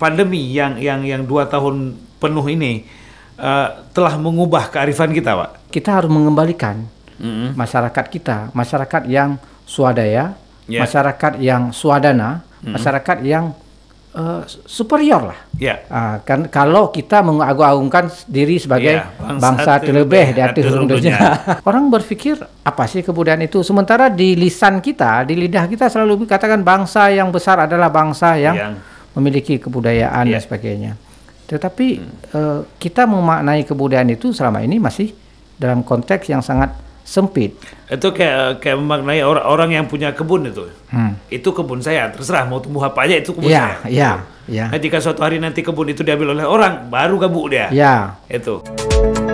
pandemi yang yang yang dua tahun penuh ini uh, telah mengubah kearifan kita, Pak? Kita harus mengembalikan mm-hmm. masyarakat kita, masyarakat yang swadaya, yeah. masyarakat yang swadana, mm-hmm. masyarakat yang uh, superior lah. Yeah. Ya. Uh, kan kalau kita mengagung-agungkan diri sebagai yeah, bangsa, bangsa terlebih di atas dunia. Orang berpikir apa sih kebudayaan itu? Sementara di lisan kita, di lidah kita selalu dikatakan bangsa yang besar adalah bangsa yang, yang memiliki kebudayaan yeah. dan iya. sebagainya. Tetapi hmm. uh, kita memaknai kebudayaan itu selama ini masih dalam konteks yang sangat sempit. Itu kayak kayak memaknai orang orang yang punya kebun itu. Hmm. Itu kebun saya, terserah mau tumbuh apa aja itu kebun yeah, saya. Iya, yeah, gitu. Yeah. Ya. jika suatu hari nanti kebun itu diambil oleh orang, baru gabuk dia. Iya. Itu.